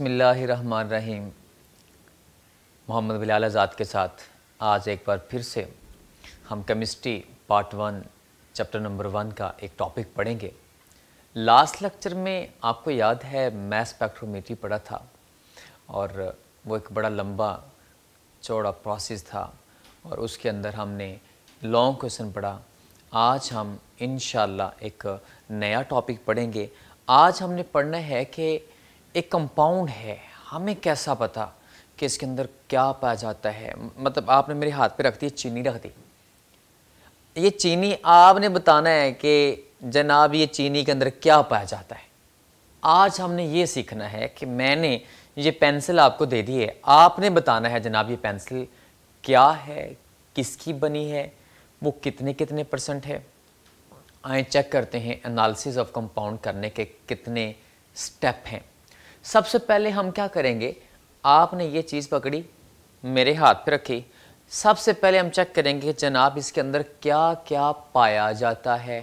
बिसमीम मोहम्मद बिलाल आज़ाद के साथ आज एक बार फिर से हम chemistry part one chapter number one का एक टॉपिक पढ़ेंगे लास्ट लेक्चर में आपको याद है मैथ स्पेक्ट्रोमेट्री पढ़ा था और वो एक बड़ा लंबा चौड़ा प्रोसेस था और उसके अंदर हमने लॉन्ग क्वेश्चन पढ़ा आज हम इन एक नया टॉपिक पढ़ेंगे आज हमने पढ़ना है कि एक कंपाउंड है हमें कैसा पता कि इसके अंदर क्या पाया जाता है मतलब आपने मेरे हाथ पे रख दी चीनी रख दी ये चीनी आपने बताना है कि जनाब ये चीनी के अंदर क्या पाया जाता है आज हमने ये सीखना है कि मैंने ये पेंसिल आपको दे दी है आपने बताना है जनाब ये पेंसिल क्या है किसकी बनी है वो कितने कितने परसेंट है आए चेक करते हैं एनालिसिस ऑफ कंपाउंड करने के कितने स्टेप हैं सबसे पहले हम क्या करेंगे आपने ये चीज़ पकड़ी मेरे हाथ पे रखी सबसे पहले हम चेक करेंगे जनाब इसके अंदर क्या क्या पाया जाता है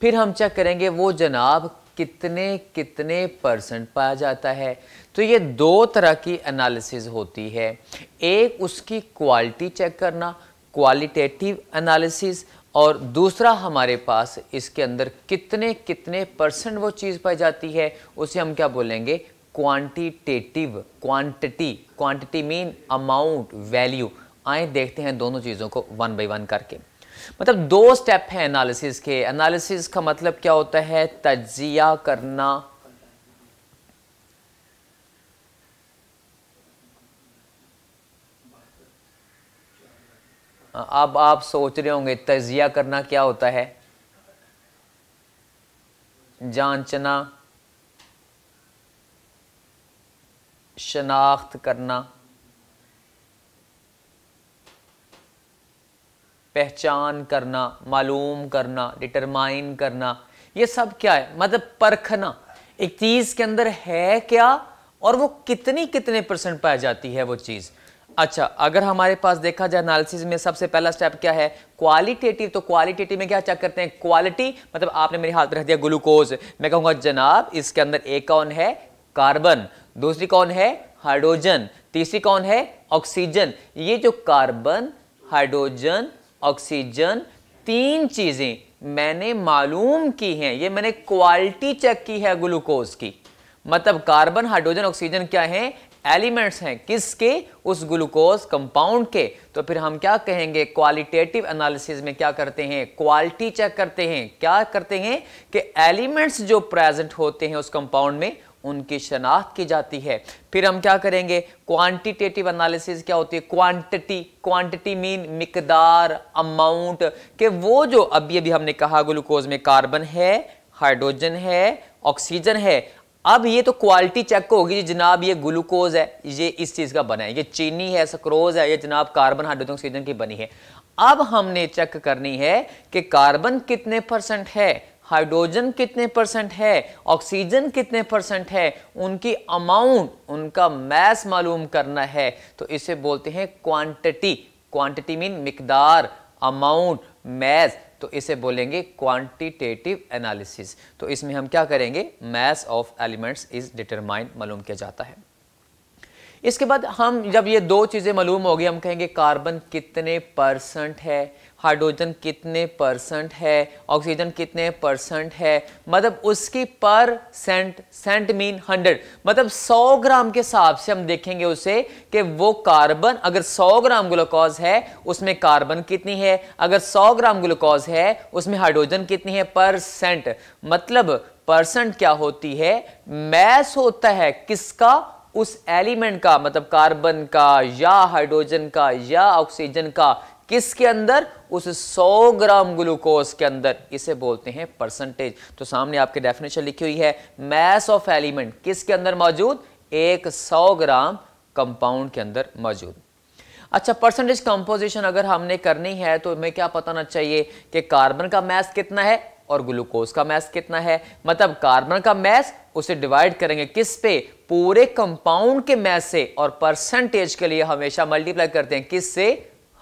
फिर हम चेक करेंगे वो जनाब कितने कितने परसेंट पाया जाता है तो ये दो तरह की एनालिसिस होती है एक उसकी क्वालिटी चेक करना क्वालिटेटिव एनालिसिस और दूसरा हमारे पास इसके अंदर कितने कितने परसेंट वो चीज़ पाई जाती है उसे हम क्या बोलेंगे quantitative quantity quantity mean amount value आए देखते हैं दोनों चीज़ों को वन बाई वन करके मतलब दो स्टेप हैं एनालिसिस के एनालिसिस का मतलब क्या होता है तजिया करना अब आप सोच रहे होंगे तजिया करना क्या होता है जांचना शनाख्त करना पहचान करना मालूम करना डिटरमाइन करना ये सब क्या है मतलब परखना एक चीज़ के अंदर है क्या और वो कितनी कितने परसेंट पाई जाती है वो चीज़ अच्छा अगर हमारे पास देखा जाए एनालिसिस में सबसे पहला स्टेप क्या है क्वालिटेटिव तो क्वालिटेटिव में क्या चेक करते हैं क्वालिटी मतलब आपने मेरे हाथ रख दिया ग्लूकोज मैं कहूंगा जनाब इसके अंदर एक कौन है कार्बन दूसरी कौन है हाइड्रोजन तीसरी कौन है ऑक्सीजन ये जो कार्बन हाइड्रोजन ऑक्सीजन तीन चीज़ें मैंने मालूम की हैं ये मैंने क्वालिटी चेक की है ग्लूकोज की मतलब कार्बन हाइड्रोजन ऑक्सीजन क्या है एलिमेंट्स हैं किसके उस ग्लूकोज कंपाउंड के तो फिर हम क्या कहेंगे क्वालिटेटिव एनालिसिस में क्या करते हैं क्वालिटी चेक करते हैं क्या करते हैं कि एलिमेंट्स जो प्रेजेंट होते हैं उस कंपाउंड में उनकी शनाख्त की जाती है फिर हम क्या करेंगे क्वांटिटेटिव एनालिसिस क्या होती है क्वांटिटी क्वांटिटी मीन मकदार अमाउंट के वो जो अभी अभी हमने कहा ग्लूकोज में कार्बन है हाइड्रोजन है ऑक्सीजन है अब ये तो क्वालिटी चेक होगी जनाब ये ग्लूकोज है ये इस चीज़ का बना है ये चीनी है सक्रोज है ये जनाब कार्बन हाइड्रोजन ऑक्सीजन की बनी है अब हमने चेक करनी है कि कार्बन कितने परसेंट है हाइड्रोजन कितने परसेंट है ऑक्सीजन कितने परसेंट है उनकी अमाउंट उनका मैस मालूम करना है तो इसे बोलते हैं क्वांटिटी क्वांटिटी मीन मकदार अमाउंट मैस तो इसे बोलेंगे क्वांटिटेटिव एनालिसिस तो इसमें हम क्या करेंगे mass of elements is determined मालूम किया जाता है इसके बाद हम जब ये दो चीज़ें मालूम होगी हम कहेंगे कार्बन कितने परसेंट है हाइड्रोजन कितने परसेंट है ऑक्सीजन कितने परसेंट है मतलब उसकी पर सेंट सेंट मीन हंड्रेड मतलब सौ ग्राम के हिसाब से हम देखेंगे उसे कि वो कार्बन अगर सौ ग्राम ग्लूकोज है उसमें कार्बन कितनी है अगर सौ ग्राम ग्लूकोज है उसमें हाइड्रोजन कितनी है पर सेंट मतलब परसेंट क्या होती है मैस होता है किसका उस एलिमेंट का मतलब कार्बन का या हाइड्रोजन का या ऑक्सीजन का किसके अंदर उस 100 ग्राम ग्लूकोज के अंदर इसे बोलते हैं परसेंटेज तो सामने आपके डेफिनेशन लिखी हुई है मैस ऑफ एलिमेंट किसके अंदर मौजूद एक 100 ग्राम कंपाउंड के अंदर मौजूद अच्छा परसेंटेज कंपोजिशन अगर हमने करनी है तो हमें क्या होना चाहिए कि कार्बन का मैस कितना है और ग्लूकोज का मैस कितना है मतलब कार्बन का मैस उसे डिवाइड करेंगे किस पे पूरे कंपाउंड के मैस से और परसेंटेज के लिए हमेशा मल्टीप्लाई करते हैं किस से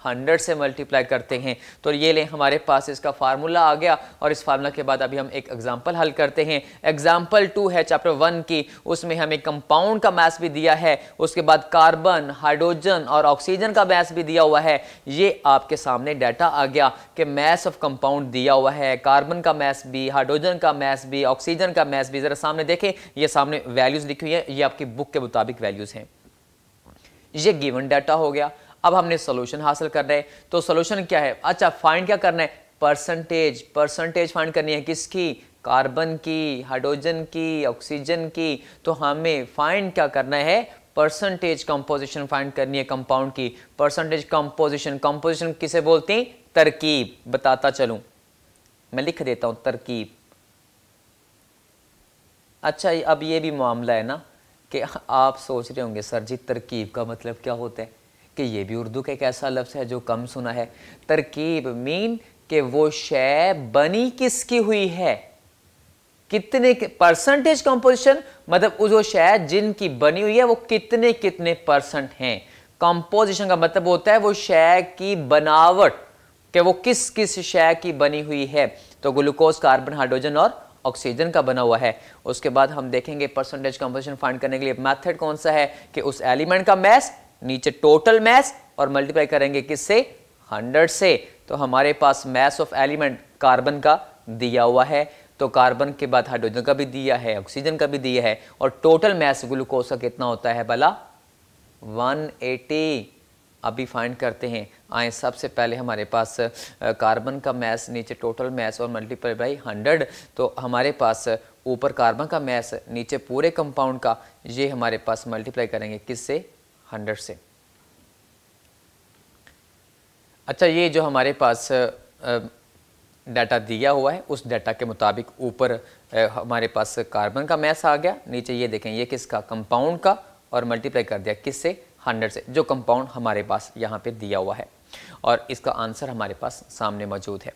हंड्रेड से मल्टीप्लाई करते हैं तो ये लें हमारे पास इसका फार्मूला आ गया और इस फार्मूला के बाद अभी हम एक एग्जाम्पल हल करते हैं एग्जाम्पल टू है चैप्टर वन की उसमें हमें कंपाउंड का मैथ भी दिया है उसके बाद कार्बन हाइड्रोजन और ऑक्सीजन का मैथ भी दिया हुआ है ये आपके सामने डाटा आ गया कि मैथ ऑफ कंपाउंड दिया हुआ है कार्बन का मैथ भी हाइड्रोजन का मैथ भी ऑक्सीजन का मैथ भी ज़रा सामने देखें ये सामने वैल्यूज़ लिखी हुई है ये आपकी बुक के मुताबिक वैल्यूज़ हैं ये गिवन डाटा हो गया अब हमने सोल्यूशन हासिल रहे हैं तो सोल्यूशन क्या है अच्छा फाइंड क्या करना है परसेंटेज परसेंटेज फाइंड करनी है किसकी कार्बन की हाइड्रोजन की ऑक्सीजन की तो हमें फाइंड क्या करना है परसेंटेज कंपोजिशन फाइंड करनी है कंपाउंड की परसेंटेज कंपोजिशन कंपोजिशन किसे बोलते हैं तरकीब बताता चलूं मैं लिख देता हूं तरकीब अच्छा अब ये भी मामला है ना कि आप सोच रहे होंगे सर जी तरकीब का मतलब क्या होता है कि ये भी उर्दू का एक ऐसा लफ्ज़ है जो कम सुना है तरकीब मीन कि वो शे बनी किसकी हुई है कितने परसेंटेज कंपोजिशन मतलब वो जो जिनकी बनी हुई है वो कितने कितने परसेंट हैं कंपोजिशन का मतलब होता है वो शय की बनावट कि वो किस किस शय की बनी हुई है तो ग्लूकोज कार्बन हाइड्रोजन और ऑक्सीजन का बना हुआ है उसके बाद हम देखेंगे परसेंटेज कंपोजिशन फाइंड करने के लिए मेथड कौन सा है कि उस एलिमेंट का मैस नीचे टोटल मैस और मल्टीप्लाई करेंगे किससे 100 से तो हमारे पास मैस ऑफ एलिमेंट कार्बन का दिया हुआ है तो कार्बन के बाद हाइड्रोजन का भी दिया है ऑक्सीजन का भी दिया है और टोटल मैस ग्लूकोज का कितना होता है भला 180 अभी फाइंड करते हैं आए सबसे पहले हमारे पास कार्बन का मैस नीचे टोटल मैस और मल्टीप्लाई बाई 100 तो हमारे पास ऊपर कार्बन का मैस नीचे पूरे कंपाउंड का ये हमारे पास मल्टीप्लाई करेंगे किससे हंड्रेड से अच्छा ये जो हमारे पास डाटा दिया हुआ है उस डाटा के मुताबिक ऊपर हमारे पास कार्बन का मैस आ गया नीचे ये देखें ये किसका कंपाउंड का और मल्टीप्लाई कर दिया किससे हंड्रेड से जो कंपाउंड हमारे पास यहाँ पे दिया हुआ है और इसका आंसर हमारे पास सामने मौजूद है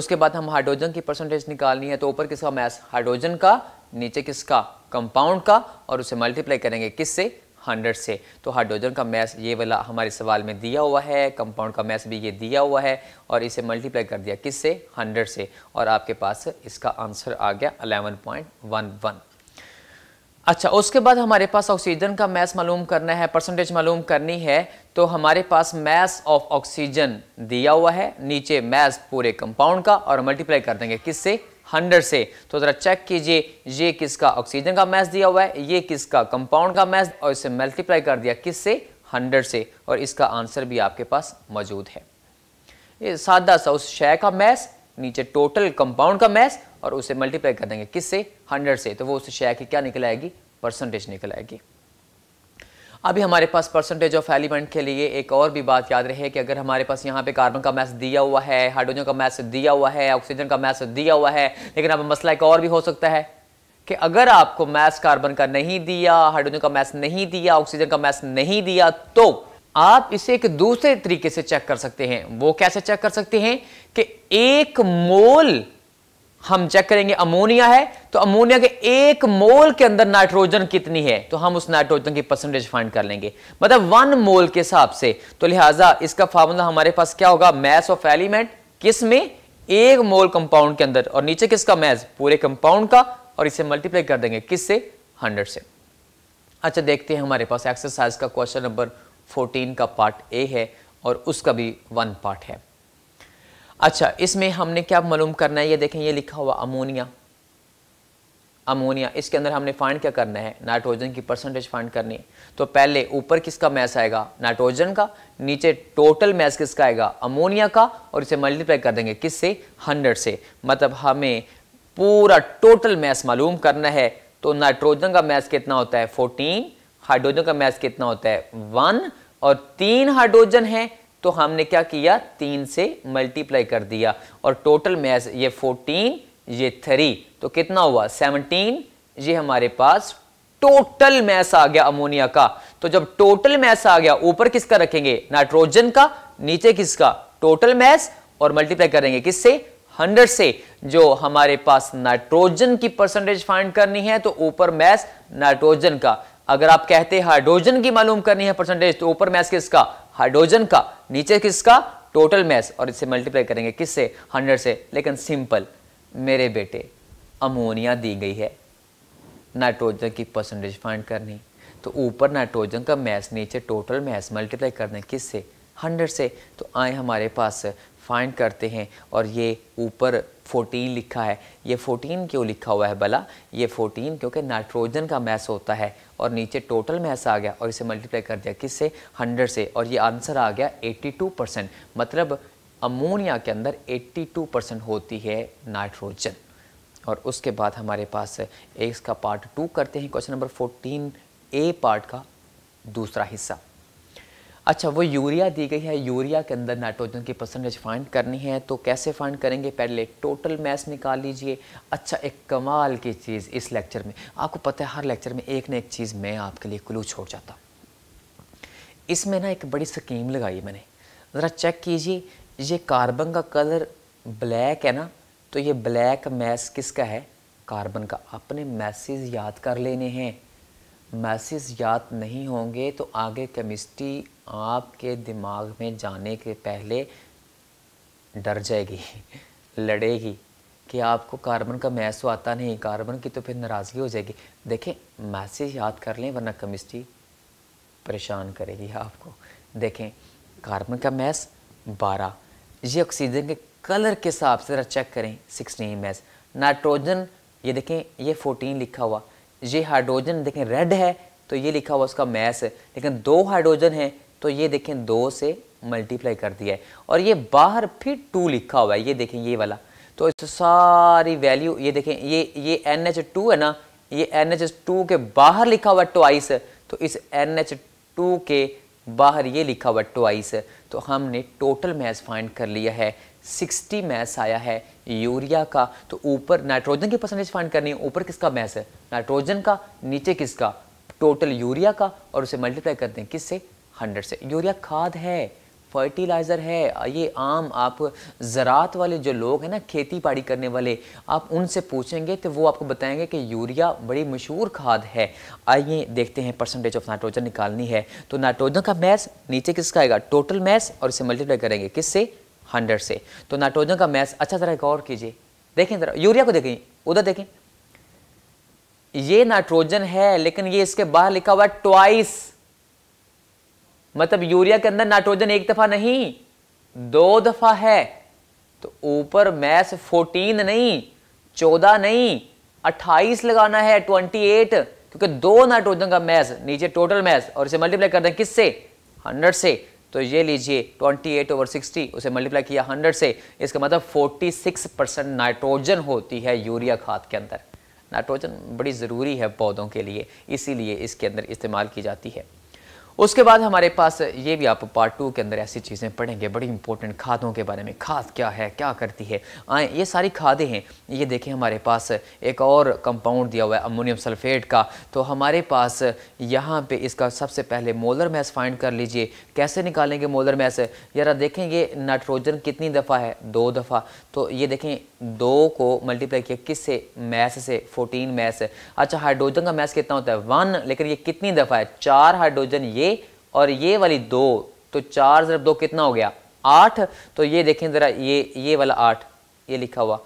उसके बाद हम हाइड्रोजन की परसेंटेज निकालनी है तो ऊपर किसका मैस हाइड्रोजन का नीचे किसका कंपाउंड का और उसे मल्टीप्लाई करेंगे किससे हंड्रेड से तो हाइड्रोजन का मैस ये वाला हमारे सवाल में दिया हुआ है कंपाउंड का मैस भी ये दिया हुआ है और इसे मल्टीप्लाई कर दिया किस से हंड्रेड से और आपके पास इसका आंसर आ गया अलेवन पॉइंट वन वन अच्छा उसके बाद हमारे पास ऑक्सीजन का मैस मालूम करना है परसेंटेज मालूम करनी है तो हमारे पास मैस ऑफ ऑक्सीजन दिया हुआ है नीचे मैस पूरे कंपाउंड का और मल्टीप्लाई कर देंगे किससे हंड्रेड से तो ज़रा चेक कीजिए ये किसका ऑक्सीजन का मैच दिया हुआ है ये किसका कंपाउंड का मैच और इसे मल्टीप्लाई कर दिया किस से हंड्रेड से और इसका आंसर भी आपके पास मौजूद है ये सादा सा उस शय का मैच नीचे टोटल कंपाउंड का मैच और उसे मल्टीप्लाई कर देंगे किससे हंड्रेड से तो वो उस शय की क्या निकल आएगी परसेंटेज निकल आएगी अभी हमारे पास परसेंटेज ऑफ एलिमेंट के लिए एक और भी बात याद रहे कि अगर हमारे पास यहाँ पे कार्बन का मैस दिया हुआ है हाइड्रोजन का मैस दिया हुआ है ऑक्सीजन का मैस दिया हुआ है लेकिन अब मसला एक और भी हो सकता है कि अगर आपको मैस कार्बन का नहीं दिया हाइड्रोजन का मैस नहीं दिया ऑक्सीजन का मैस नहीं दिया तो आप इसे एक दूसरे तरीके से चेक कर सकते हैं वो कैसे चेक कर सकते हैं कि एक मोल हम चेक करेंगे अमोनिया है तो अमोनिया के एक मोल के अंदर नाइट्रोजन कितनी है तो हम उस नाइट्रोजन की परसेंटेज फाइंड कर लेंगे मतलब वन मोल के हिसाब से तो लिहाजा इसका फार्मूला हमारे पास क्या होगा मैस ऑफ एलिमेंट किस में एक मोल कंपाउंड के अंदर और नीचे किसका मैस पूरे कंपाउंड का और इसे मल्टीप्लाई कर देंगे किस से हंड्रेड से अच्छा देखते हैं हमारे पास एक्सरसाइज का क्वेश्चन नंबर फोर्टीन का पार्ट ए है और उसका भी वन पार्ट है अच्छा इसमें हमने क्या मालूम करना है ये देखें ये लिखा हुआ अमोनिया अमोनिया इसके अंदर हमने फाइंड क्या करना है नाइट्रोजन की परसेंटेज फाइंड करनी है तो पहले ऊपर किसका मैस आएगा नाइट्रोजन का नीचे टोटल मैस किसका आएगा अमोनिया का और इसे मल्टीप्लाई कर देंगे किससे हंड्रेड से मतलब हमें पूरा टोटल मैस मालूम करना है तो नाइट्रोजन का मैस कितना होता है फोर्टीन हाइड्रोजन का मैस कितना होता है वन और तीन हाइड्रोजन है तो हमने क्या किया तीन से मल्टीप्लाई कर दिया और टोटल मैस ये फोर्टीन ये थ्री तो कितना हुआ सेवनटीन ये हमारे पास टोटल मैस आ गया अमोनिया का तो जब टोटल मैस आ गया ऊपर किसका रखेंगे नाइट्रोजन का नीचे किसका टोटल मैस और मल्टीप्लाई करेंगे किससे 100 से जो हमारे पास नाइट्रोजन की परसेंटेज फाइंड करनी है तो ऊपर मैस नाइट्रोजन का अगर आप कहते हैं हाइड्रोजन की मालूम करनी है परसेंटेज तो ऊपर मैस किसका हाइड्रोजन का नीचे किसका टोटल मैस और इसे मल्टीप्लाई करेंगे किससे हंड्रेड से लेकिन सिंपल मेरे बेटे अमोनिया दी गई है नाइट्रोजन की परसेंटेज फाइंड करनी तो ऊपर नाइट्रोजन का मैस नीचे टोटल मैस मल्टीप्लाई करने किससे हंड्रेड से तो आए हमारे पास फाइंड करते हैं और ये ऊपर 14 लिखा है ये 14 क्यों लिखा हुआ है भला ये 14 क्योंकि नाइट्रोजन का मैस होता है और नीचे टोटल मैस आ गया और इसे मल्टीप्लाई कर दिया किससे 100 से और ये आंसर आ गया 82 परसेंट मतलब अमोनिया के अंदर 82 परसेंट होती है नाइट्रोजन और उसके बाद हमारे पास एक इसका पार्ट टू करते हैं question number fourteen A part का दूसरा हिस्सा अच्छा वो यूरिया दी गई है यूरिया के अंदर नाइट्रोजन की परसेंटेज फाइंड करनी है तो कैसे फाइंड करेंगे पहले टोटल मैस निकाल लीजिए अच्छा एक कमाल की चीज़ इस लेक्चर में आपको पता है हर लेक्चर में एक ना एक चीज़ मैं आपके लिए क्लू छोड़ जाता इसमें ना एक बड़ी स्कीम लगाई मैंने ज़रा चेक कीजिए ये कार्बन का कलर ब्लैक है ना तो ये ब्लैक मैस किसका है कार्बन का अपने मैसेज याद कर लेने हैं मैसेज याद नहीं होंगे तो आगे केमिस्ट्री आपके दिमाग में जाने के पहले डर जाएगी लड़ेगी कि आपको कार्बन का मैस आता नहीं कार्बन की तो फिर नाराज़गी हो जाएगी देखें मैसेज याद कर लें वरना केमिस्ट्री परेशान करेगी आपको देखें कार्बन का मैस बारह ये ऑक्सीजन के कलर के हिसाब से चेक करें सिक्सटीन मैस नाइट्रोजन ये देखें ये फोर्टीन लिखा हुआ ये हाइड्रोजन देखें रेड है तो ये लिखा हुआ उसका मैस है लेकिन दो हाइड्रोजन है तो ये देखें दो से मल्टीप्लाई कर दिया है और ये बाहर फिर टू लिखा हुआ है ये देखें ये वाला तो इस सारी वैल्यू ये देखें ये ये एन एच टू है ना ये एन एच टू के बाहर लिखा हुआ ट्वाइस तो इस एन एच टू के बाहर ये लिखा हुआ ट्वाइस तो हमने टोटल मैस फाइंड कर लिया है 60 मैस आया है यूरिया का तो ऊपर नाइट्रोजन की परसेंटेज फाइंड करनी है ऊपर किसका मैस है नाइट्रोजन का नीचे किसका टोटल यूरिया का और उसे मल्टीप्लाई कर दें किससे हंड्रेड से यूरिया खाद है फर्टिलाइज़र है ये आम आप ज़रात वाले जो लोग हैं ना खेती बाड़ी करने वाले आप उनसे पूछेंगे तो वो आपको बताएंगे कि यूरिया बड़ी मशहूर खाद है आइए देखते हैं परसेंटेज ऑफ नाइट्रोजन निकालनी है तो नाइट्रोजन का मैस नीचे किसका आएगा टोटल मैस और इसे मल्टीप्लाई करेंगे किससे हंड्रेड से तो नाइट्रोजन का मैस अच्छा तरह गौर कीजिए देखें जरा यूरिया को देखें उधर देखें ये नाइट्रोजन है लेकिन ये इसके बाहर लिखा हुआ है ट्वाइस मतलब यूरिया के अंदर नाइट्रोजन एक दफा नहीं दो दफा है तो ऊपर मैस फोर्टीन नहीं चौदह नहीं अट्ठाईस लगाना है ट्वेंटी एट क्योंकि दो नाइट्रोजन का मैस नीचे टोटल मैस और इसे मल्टीप्लाई कर दें किससे हंड्रेड से तो ये लीजिए 28 ओवर 60 उसे मल्टीप्लाई किया 100 से इसका मतलब 46 परसेंट नाइट्रोजन होती है यूरिया खाद के अंदर नाइट्रोजन बड़ी ज़रूरी है पौधों के लिए इसीलिए इसके अंदर इस्तेमाल की जाती है उसके बाद हमारे पास ये भी आप पार्ट टू के अंदर ऐसी चीज़ें पढ़ेंगे बड़ी इंपॉर्टेंट खादों के बारे में खाद क्या है क्या करती है आए ये सारी खादें हैं ये देखें हमारे पास एक और कंपाउंड दिया हुआ है अमोनियम सल्फेट का तो हमारे पास यहाँ पे इसका सबसे पहले मोलर मैस फाइंड कर लीजिए कैसे निकालेंगे मोलर मैस जरा देखेंगे नाइट्रोजन कितनी दफ़ा है दो दफ़ा तो ये देखें दो को मल्टीप्लाई किया किस से मैस से फोर्टीन मैस अच्छा हाइड्रोजन का मैस कितना होता है वन लेकिन ये कितनी दफ़ा है चार हाइड्रोजन ये ये और ये वाली दो तो चार ज़रब दो कितना हो गया आठ तो ये देखें ज़रा ये ये वाला आठ ये लिखा हुआ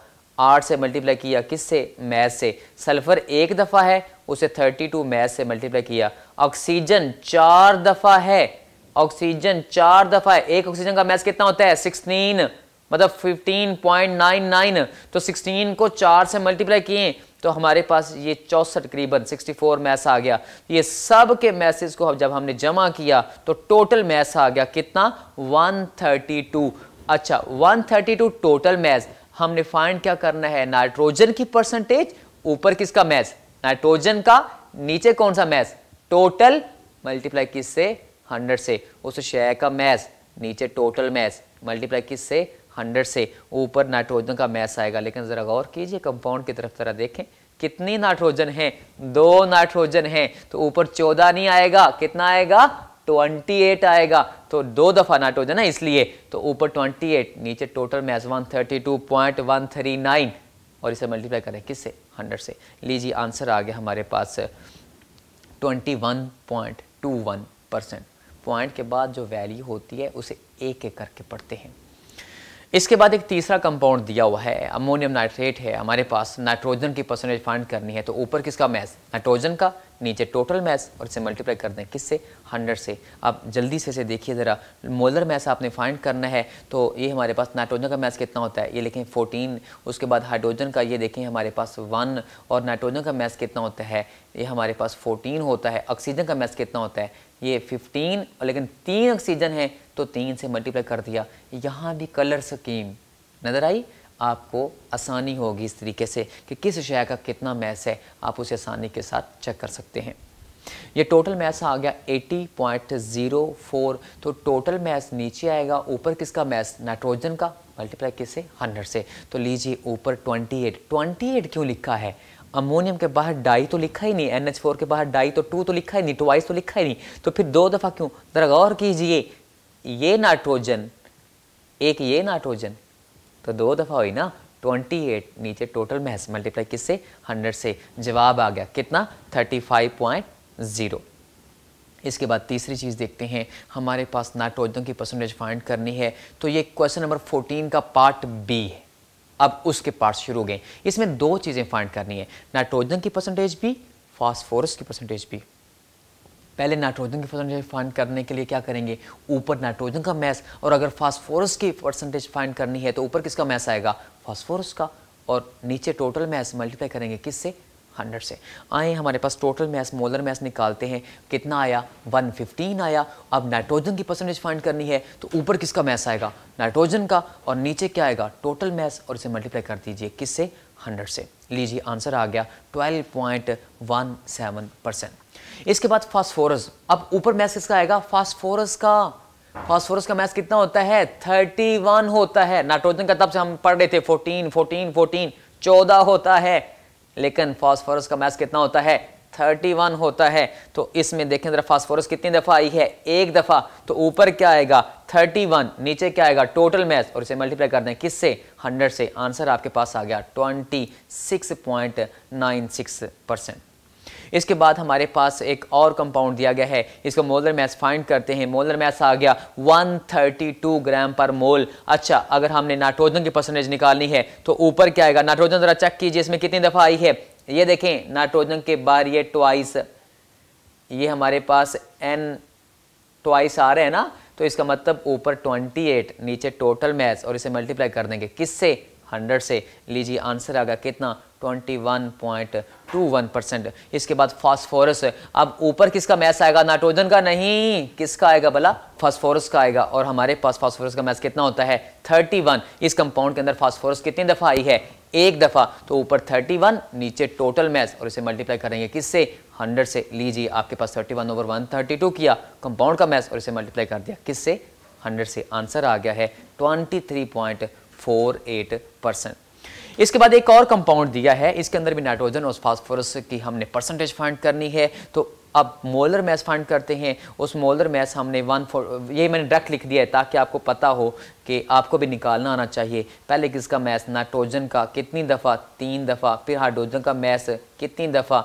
आठ से मल्टीप्लाई किया किससे मैथ से सल्फ़र एक दफ़ा है उसे थर्टी टू मैथ से मल्टीप्लाई किया ऑक्सीजन चार दफ़ा है ऑक्सीजन चार दफ़ा है एक ऑक्सीजन का मैथ कितना होता है सिक्सटीन मतलब 15.99 तो 16 को चार से मल्टीप्लाई किए तो हमारे पास ये चौसठ करीबन 64 मैस आ गया ये सब के मैसेज को जब हमने जमा किया तो टोटल मैस आ गया कितना 132 अच्छा 132 टोटल मैस हमने फाइंड क्या करना है नाइट्रोजन की परसेंटेज ऊपर किसका मैस नाइट्रोजन का नीचे कौन सा मैस टोटल मल्टीप्लाई किस से हंड्रेड से उस शेयर का मैस नीचे टोटल मैस मल्टीप्लाई किस से हंड्रेड से ऊपर नाइट्रोजन का मैस आएगा लेकिन ज़रा गौर कीजिए कंपाउंड की तरफ जरा देखें कितनी नाइट्रोजन है दो नाइट्रोजन है तो ऊपर चौदह नहीं आएगा कितना आएगा 28 आएगा तो दो दफ़ा नाइट्रोजन है इसलिए तो ऊपर 28 नीचे टोटल मैस नाइन और इसे मल्टीप्लाई करें किससे हंड्रेड से लीजिए आंसर आ गया हमारे पास वन परसेंट पॉइंट के बाद जो वैल्यू होती है उसे एक एक करके पढ़ते हैं इसके बाद एक तीसरा कंपाउंड दिया हुआ है अमोनियम नाइट्रेट है हमारे पास नाइट्रोजन की परसेंटेज फाइंड करनी है तो ऊपर किसका मैस नाइट्रोजन का नीचे टोटल मैस और इसे मल्टीप्लाई कर दें किससे हंड्रेड से आप जल्दी से इसे देखिए ज़रा मोलर मैस आपने फाइंड करना है तो ये हमारे पास नाइट्रोजन का मैस कितना होता है ये लिखें फोर्टीन उसके बाद हाइड्रोजन का ये देखें हमारे पास वन और नाइट्रोजन का मैस कितना होता है ये हमारे पास फोर्टीन होता है ऑक्सीजन का मैस कितना होता है ये और लेकिन तीन ऑक्सीजन है तो तीन से मल्टीप्लाई कर दिया यहाँ भी कलर स्कीम नज़र आई आपको आसानी होगी इस तरीके से कि किस शय का कितना मैस है आप उसे आसानी के साथ चेक कर सकते हैं ये टोटल मैस आ गया 80.04 तो टोटल मैस नीचे आएगा ऊपर किसका मैस नाइट्रोजन का मल्टीप्लाई किससे 100 से तो लीजिए ऊपर 28 28 क्यों लिखा है अमोनियम के बाहर डाई तो लिखा ही नहीं एन के बाहर डाई तो टू तो लिखा ही नहीं ट्वाइस तो लिखा ही नहीं तो फिर दो दफ़ा क्यों ज़रा गौर कीजिए ये नाइट्रोजन एक ये नाइट्रोजन तो दो दफ़ा हुई ना 28 नीचे टोटल मैस मल्टीप्लाई किससे 100 से जवाब आ गया कितना 35.0 इसके बाद तीसरी चीज़ देखते हैं हमारे पास नाइट्रोजन की परसेंटेज फाइंड करनी है तो ये क्वेश्चन नंबर 14 का पार्ट बी है अब उसके पार्ट शुरू हो गए इसमें दो चीज़ें फाइंड करनी है नाइट्रोजन की परसेंटेज भी फास्फोरस की परसेंटेज भी पहले नाइट्रोजन की परसेंटेज फाइंड करने के लिए क्या करेंगे ऊपर नाइट्रोजन का मैस और अगर फास्फोरस की परसेंटेज फाइंड करनी है तो ऊपर किसका मैस आएगा फास्फोरस का और नीचे टोटल मैस मल्टीप्लाई करेंगे किससे हंड्रेड से आए हमारे पास टोटल मैस मोलर मैस निकालते हैं कितना आया 115 आया अब नाइट्रोजन की परसेंटेज फाइंड करनी है तो ऊपर किसका मैस आएगा नाइट्रोजन का और नीचे क्या आएगा टोटल मैस और इसे मल्टीप्लाई कर दीजिए किससे 100 से लीजिए आंसर आ गया 12.17 परसेंट इसके बाद फास्फोरस अब ऊपर मैथ किसका आएगा फास्फोरस का फास्फोरस का मैथ कितना होता है 31 होता है नाइट्रोजन का तब से हम पढ़ रहे थे 14 14 14 14 होता है लेकिन फास्फोरस का मैथ कितना होता है 31 होता है तो इसमें देखें जरा फास्फोरस कितनी दफ़ा आई है एक दफ़ा तो ऊपर क्या आएगा 31 नीचे क्या आएगा टोटल मैथ और इसे मल्टीप्लाई कर दें किससे 100 से आंसर आपके पास आ गया 26.96 परसेंट इसके बाद हमारे पास एक और कंपाउंड दिया गया है इसको मोलर मैस फाइंड करते हैं मोलर मैस आ गया 132 ग्राम पर मोल अच्छा अगर हमने नाइट्रोजन की परसेंटेज निकालनी है तो ऊपर क्या आएगा नाइट्रोजन जरा चेक कीजिए इसमें कितनी दफ़ा आई है ये देखें नाइट्रोजन के बार ये ट्वाइस ये हमारे पास एन ट्वाइस आ रहे हैं ना तो इसका मतलब ऊपर 28 नीचे टोटल मैथ और इसे मल्टीप्लाई कर देंगे किससे 100 से लीजिए आंसर आ गया कितना 21.21 परसेंट इसके बाद फास्फोरस अब ऊपर किसका मैस आएगा नाइट्रोजन का नहीं किसका आएगा भला फास्फोरस का आएगा और हमारे पास फास्फोरस का मैस कितना होता है 31 इस कंपाउंड के अंदर फास्फोरस कितनी दफ़ा आई है एक दफ़ा तो ऊपर 31 नीचे टोटल मैस और इसे मल्टीप्लाई करेंगे किससे 100 से लीजिए आपके पास 31 ओवर 132 किया कंपाउंड का मैस और इसे मल्टीप्लाई कर दिया किससे 100 से आंसर आ गया है 23.48 परसेंट इसके बाद एक और कंपाउंड दिया है इसके अंदर भी नाइट्रोजन और फास्फोरस की हमने परसेंटेज फाइंड करनी है तो अब मोलर मैस फाइंड करते हैं उस मोलर मैस हमने वन फोर ये मैंने डायरेक्ट लिख दिया है ताकि आपको पता हो कि आपको भी निकालना आना चाहिए पहले किसका मैस नाइट्रोजन का कितनी दफ़ा तीन दफ़ा फिर हाइड्रोजन का मैस कितनी दफ़ा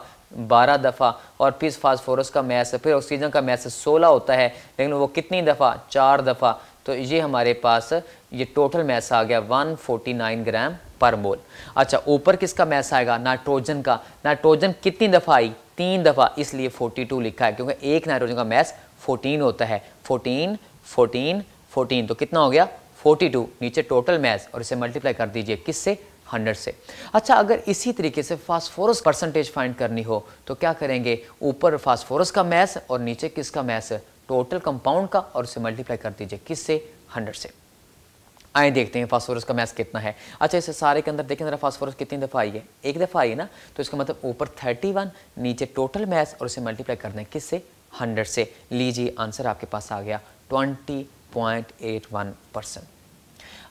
बारह दफ़ा और फिर फास्फोरस का मैस फिर ऑक्सीजन का मैस सोलह होता है लेकिन वो कितनी दफ़ा चार दफ़ा तो ये हमारे पास ये टोटल मैस आ गया 149 ग्राम पर मोल अच्छा ऊपर किसका मैस आएगा नाइट्रोजन का नाइट्रोजन कितनी दफ़ा आई तीन दफ़ा इसलिए 42 लिखा है क्योंकि एक नाइट्रोजन का मैस 14 होता है 14 14 14 तो कितना हो गया 42 नीचे टोटल मैस और इसे मल्टीप्लाई कर दीजिए किससे 100 से अच्छा अगर इसी तरीके से फास्फोरस परसेंटेज फाइंड करनी हो तो क्या करेंगे ऊपर फास्फोरस का मैस और नीचे किसका मैस टोटल कंपाउंड का और उसे मल्टीप्लाई कर दीजिए किससे 100 से आए देखते हैं फास्फोरस का मैस कितना है अच्छा इसे सारे के अंदर देखें जरा फास्फोरस कितनी दफ़ा आई है एक दफ़ा आई है ना तो इसका मतलब ऊपर 31 नीचे टोटल मैस और इसे मल्टीप्लाई करना है से हंड्रेड से लीजिए आंसर आपके पास आ गया 20.81 परसेंट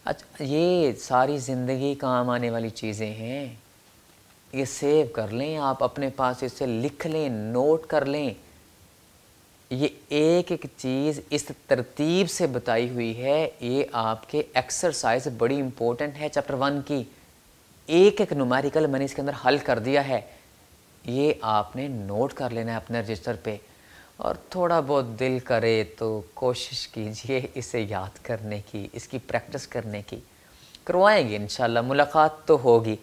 अच्छा ये सारी ज़िंदगी काम आने वाली चीज़ें हैं ये सेव कर लें आप अपने पास इसे लिख लें नोट कर लें ये एक एक चीज़ इस तरतीब से बताई हुई है ये आपके एक्सरसाइज बड़ी इंपॉर्टेंट है चैप्टर वन की एक एक नुमेरिकल मैंने इसके अंदर हल कर दिया है ये आपने नोट कर लेना है अपने रजिस्टर पे और थोड़ा बहुत दिल करे तो कोशिश कीजिए इसे याद करने की इसकी प्रैक्टिस करने की करवाएंगे इन मुलाकात तो होगी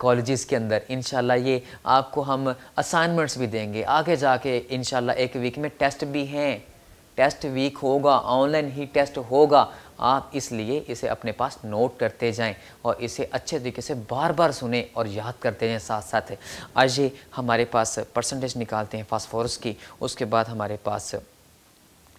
कॉलेज़ के अंदर इन ये आपको हम असाइनमेंट्स भी देंगे आगे जाके इन एक वीक में टेस्ट भी हैं टेस्ट वीक होगा ऑनलाइन ही टेस्ट होगा आप इसलिए इसे अपने पास नोट करते जाएं और इसे अच्छे तरीके से बार बार सुने और याद करते जाएं साथ साथ आइए हमारे पास परसेंटेज निकालते हैं फास्फोरस की उसके बाद हमारे पास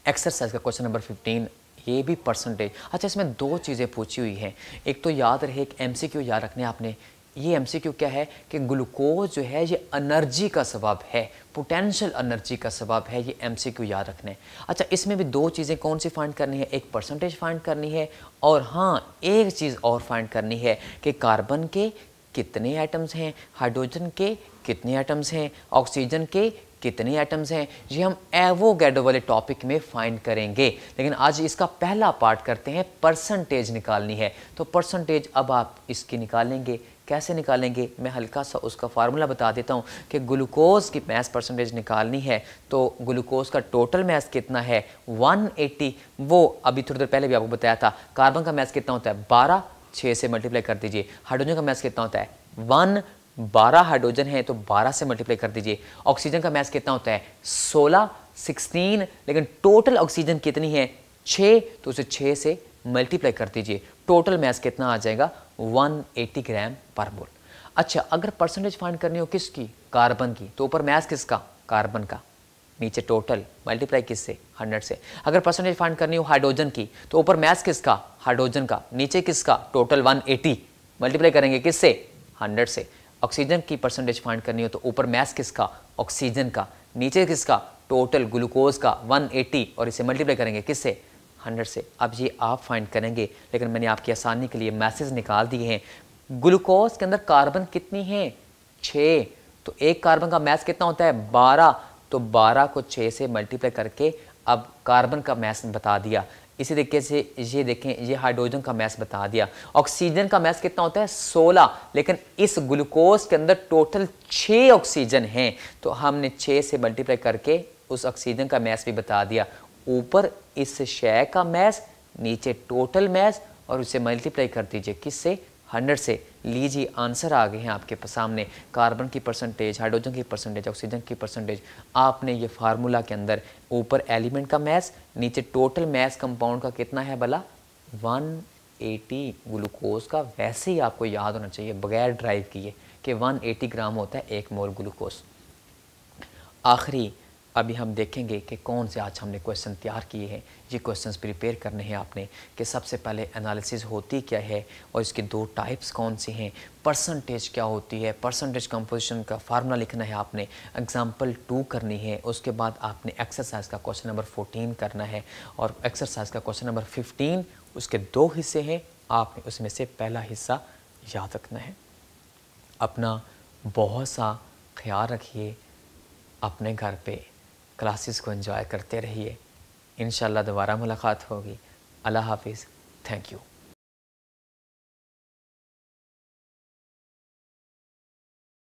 एक्सरसाइज का क्वेश्चन नंबर फिफ्टीन ये भी परसेंटेज अच्छा इसमें दो चीज़ें पूछी हुई हैं एक तो याद रहे एक एम याद रखने आपने ये क्यू क्या है कि ग्लूकोज जो है ये अनर्जी का सबब है पोटेंशियल अनर्जी का सबब है ये क्यू याद रखना है अच्छा इसमें भी दो चीज़ें कौन सी फाइंड करनी है एक परसेंटेज फाइंड करनी है और हाँ एक चीज़ और फाइंड करनी है कि कार्बन के कितने आइटम्स हैं हाइड्रोजन के कितने आइटम्स हैं ऑक्सीजन के कितने एटम्स हैं ये हम गैडो वाले टॉपिक में फाइंड करेंगे लेकिन आज इसका पहला पार्ट करते हैं परसेंटेज निकालनी है तो परसेंटेज अब आप इसकी निकालेंगे कैसे निकालेंगे मैं हल्का सा उसका फार्मूला बता देता हूँ कि ग्लूकोज़ की मैस परसेंटेज निकालनी है तो ग्लूकोज़ का टोटल मैस कितना है 180 वो अभी थोड़ी देर पहले भी आपको बताया था कार्बन का मैस कितना होता है बारह छः से मल्टीप्लाई कर दीजिए हाइड्रोजन का मैस कितना होता है वन बारह हाइड्रोजन है तो बारह से मल्टीप्लाई कर दीजिए ऑक्सीजन का मैस कितना होता है सोलह सिक्सटीन लेकिन टोटल ऑक्सीजन कितनी है छः तो उसे छः से मल्टीप्लाई कर दीजिए टोटल मैस कितना आ जाएगा 180 ग्राम पर मोल अच्छा अगर परसेंटेज फाइंड करनी हो किसकी कार्बन की तो ऊपर मैस किसका कार्बन का नीचे टोटल मल्टीप्लाई किससे 100 से अगर परसेंटेज फाइंड करनी हो हाइड्रोजन की तो ऊपर मैस किसका हाइड्रोजन का नीचे किसका टोटल 180 मल्टीप्लाई करेंगे किससे 100 से ऑक्सीजन की परसेंटेज फाइंड करनी हो तो ऊपर मैस किसका ऑक्सीजन का नीचे किसका टोटल ग्लूकोज का 180 और इसे मल्टीप्लाई करेंगे किससे हंड्रेड से अब ये आप फाइंड करेंगे लेकिन मैंने आपकी आसानी के लिए मैसेज निकाल दिए हैं ग्लूकोज के अंदर कार्बन कितनी है छः तो एक कार्बन का मैस कितना होता है बारह तो बारह को छः से मल्टीप्लाई करके अब कार्बन का मैस बता दिया इसी तरीके से ये देखें ये हाइड्रोजन का मैस बता दिया ऑक्सीजन का मैस कितना होता है सोलह लेकिन इस ग्लूकोज के अंदर टोटल छः ऑक्सीजन हैं तो हमने छः से मल्टीप्लाई करके उस ऑक्सीजन का मैस भी बता दिया ऊपर इस शेय का मैस नीचे टोटल मैस और उसे मल्टीप्लाई कर दीजिए किससे हंड्रेड से लीजिए आंसर आ गए हैं आपके सामने कार्बन की परसेंटेज हाइड्रोजन की परसेंटेज ऑक्सीजन की परसेंटेज आपने ये फार्मूला के अंदर ऊपर एलिमेंट का मैस नीचे टोटल मैस कंपाउंड का कितना है भला 180 ग्लूकोज का वैसे ही आपको याद होना चाहिए बगैर ड्राइव किए कि 180 ग्राम होता है एक मोल ग्लूकोज आखिरी अभी हम देखेंगे कि कौन से आज हमने क्वेश्चन तैयार किए हैं ये क्वेश्चन प्रिपेयर करने हैं आपने कि सबसे पहले एनालिसिस होती क्या है और इसके दो टाइप्स कौन से हैं परसेंटेज क्या होती है परसेंटेज कंपोजिशन का फार्मूला लिखना है आपने एग्जाम्पल टू करनी है उसके बाद आपने एक्सरसाइज का क्वेश्चन नंबर फोर्टीन करना है और एक्सरसाइज का क्वेश्चन नंबर फिफ्टीन उसके दो हिस्से हैं आपने उसमें से पहला हिस्सा याद रखना है अपना बहुत सा ख्याल रखिए अपने घर पर क्लासेस को एंजॉय करते रहिए इन दोबारा मुलाकात होगी अल्लाह हाफिज़ थैंक यू